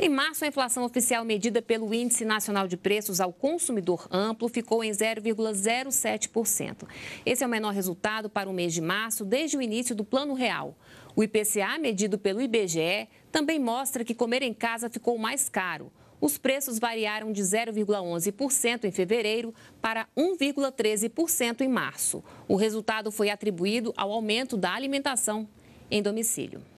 Em março, a inflação oficial medida pelo Índice Nacional de Preços ao Consumidor Amplo ficou em 0,07%. Esse é o menor resultado para o mês de março desde o início do Plano Real. O IPCA, medido pelo IBGE, também mostra que comer em casa ficou mais caro. Os preços variaram de 0,11% em fevereiro para 1,13% em março. O resultado foi atribuído ao aumento da alimentação em domicílio.